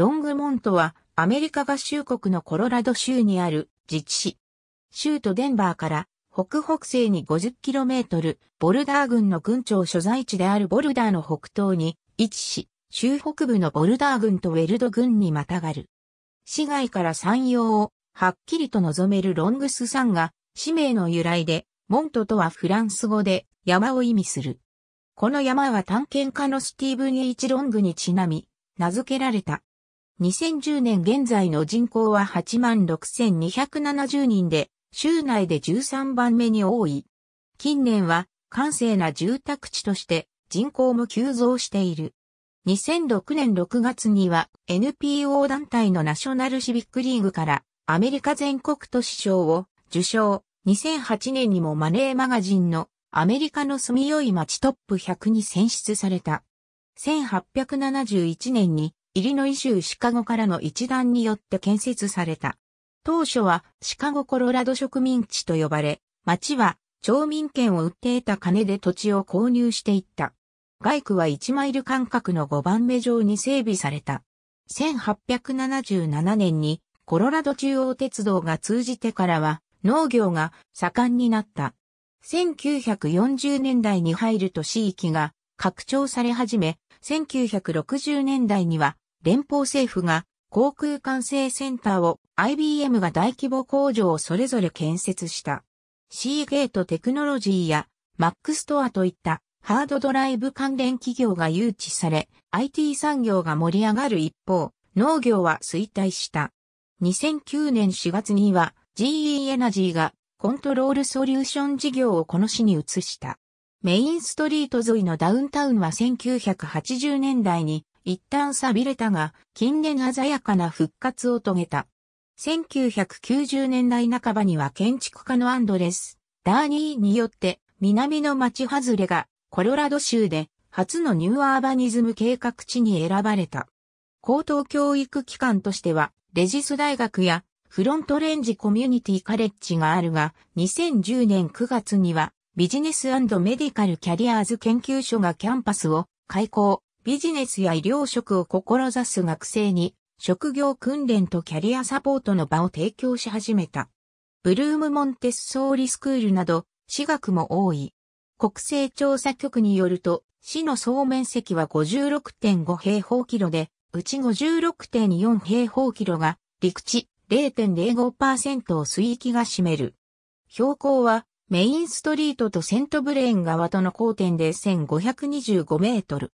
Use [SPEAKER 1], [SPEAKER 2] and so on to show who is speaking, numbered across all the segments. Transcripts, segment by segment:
[SPEAKER 1] ロングモントはアメリカ合衆国のコロラド州にある自治市。州都デンバーから北北西に 50km、ボルダー郡の郡庁所在地であるボルダーの北東に位置し、州北部のボルダー郡とウェルド郡にまたがる。市外から山陽をはっきりと望めるロングス山が、市名の由来で、モントとはフランス語で山を意味する。この山は探検家のスティーブン・イチ・ロングにちなみ、名付けられた。2010年現在の人口は86,270人で、州内で13番目に多い。近年は、閑静な住宅地として人口も急増している。2006年6月には NPO 団体のナショナルシビックリーグからアメリカ全国都市賞を受賞。2008年にもマネーマガジンのアメリカの住みよい街トップ100に選出された。1871年にイリノイ州シカゴからの一団によって建設された。当初はシカゴコロラド植民地と呼ばれ、町は町民権を売って得た金で土地を購入していった。外区は1マイル間隔の5番目上に整備された。1877年にコロラド中央鉄道が通じてからは農業が盛んになった。1940年代に入ると市域が拡張され始め、1960年代には連邦政府が航空管制センターを IBM が大規模工場をそれぞれ建設した。シーゲートテクノロジーやマックストアといったハードドライブ関連企業が誘致され、IT 産業が盛り上がる一方、農業は衰退した。2009年4月には GE エナジーがコントロールソリューション事業をこの市に移した。メインストリート沿いのダウンタウンは1980年代に一旦錆びれたが、近年鮮やかな復活を遂げた。1990年代半ばには建築家のアンドレス・ダーニーによって南の町外れがコロラド州で初のニューアーバニズム計画地に選ばれた。高等教育機関としてはレジス大学やフロントレンジコミュニティカレッジがあるが2010年9月にはビジネスメディカルキャリアーズ研究所がキャンパスを開校。ビジネスや医療職を志す学生に、職業訓練とキャリアサポートの場を提供し始めた。ブルームモンテッソーリスクールなど、私学も多い。国勢調査局によると、市の総面積は56.5平方キロで、うち56.4平方キロが、陸地0.05%を水域が占める。標高は、メインストリートとセントブレーン側との交点で1525メートル。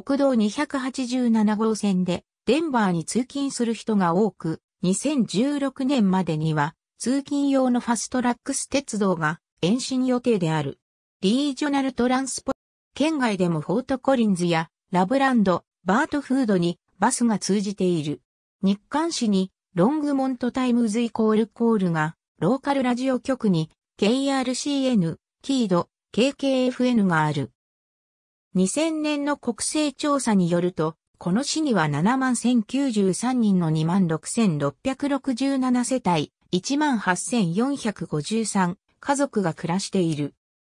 [SPEAKER 1] 国道287号線でデンバーに通勤する人が多く、2016年までには通勤用のファストラックス鉄道が延伸予定である。リージョナルトランスポ、県外でもフォートコリンズやラブランド、バートフードにバスが通じている。日刊市にロングモントタイムズイコールコールがローカルラジオ局に KRCN、キード、KKFN がある。2000年の国勢調査によると、この市には7万1093人の2万6667世帯、1万8453家族が暮らしている。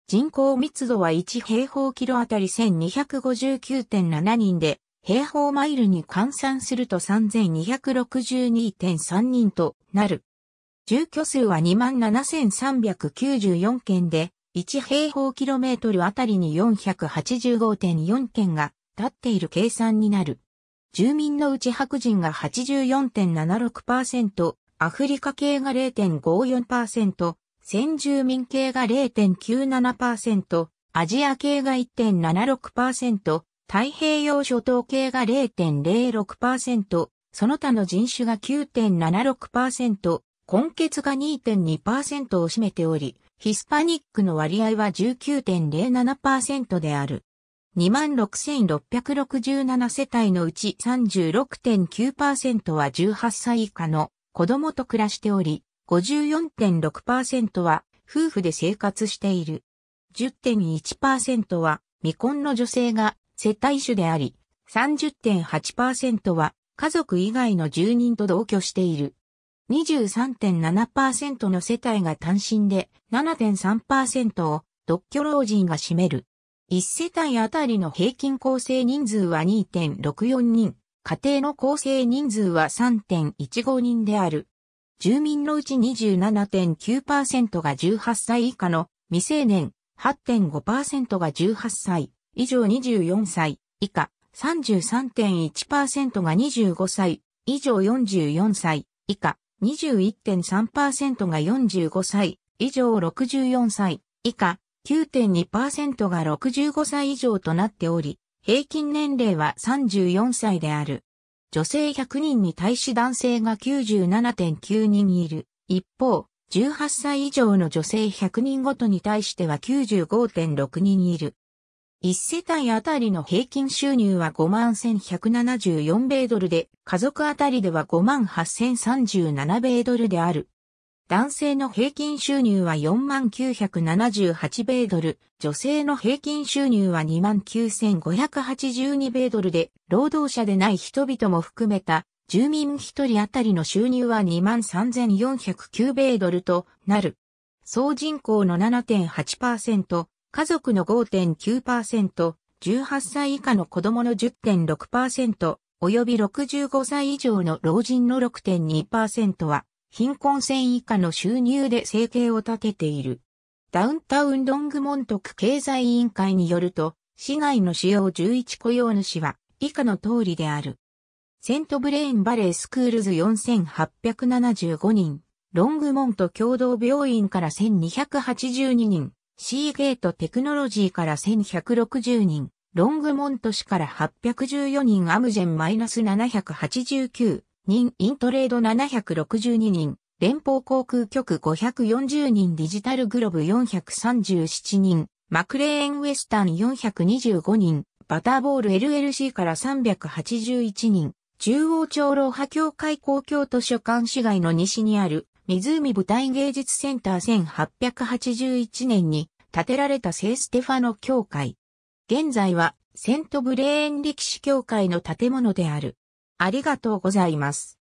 [SPEAKER 1] 人口密度は1平方キロあたり1259.7人で、平方マイルに換算すると3262.3人となる。住居数は27,394件で、1平方キロメートルあたりに485.4件が立っている計算になる。住民のうち白人が84.76%、アフリカ系が0.54%、先住民系が0.97%、アジア系が1.76%、太平洋諸島系が0.06%、その他の人種が9.76%、根血が2.2%を占めており、ヒスパニックの割合は19.07%である。26,667世帯のうち36.9%は18歳以下の子供と暮らしており、54.6%は夫婦で生活している。10.1%は未婚の女性が世帯主であり、30.8%は家族以外の住人と同居している。23.7%の世帯が単身で7.3%を独居老人が占める。1世帯あたりの平均構成人数は2.64人、家庭の構成人数は3.15人である。住民のうち27.9%が18歳以下の未成年、8.5%が18歳以上24歳以下、33.1%が25歳以上44歳以下、21.3%が45歳以上64歳以下、9.2%が65歳以上となっており、平均年齢は34歳である。女性100人に対し男性が97.9人いる。一方、18歳以上の女性100人ごとに対しては95.6人いる。1世帯あたりの平均収入は51,174米ドルで、家族あたりでは58,037米ドルである。男性の平均収入は4978米ドル、女性の平均収入は29,582米ドルで、労働者でない人々も含めた、住民一人あたりの収入は23,409米ドルとなる。総人口の7.8%、家族の5.9%、18歳以下の子供の10.6%、及び65歳以上の老人の6.2%は、貧困線以下の収入で生計を立てている。ダウンタウンロングモント区経済委員会によると、市内の主要11雇用主は以下の通りである。セントブレインバレースクールズ4875人、ロングモント共同病院から1282人、シーゲートテクノロジーから1160人、ロングモント氏から814人、アムジェンマイナス789人、イントレード762人、連邦航空局540人、ディジタルグロブ437人、マクレーンウェスタン425人、バターボール LLC から381人、中央長老派協会公共図書館市街の西にある湖舞台芸術センター1881年に建てられた聖ステファノ教会。現在はセントブレーン力士教会の建物である。ありがとうございます。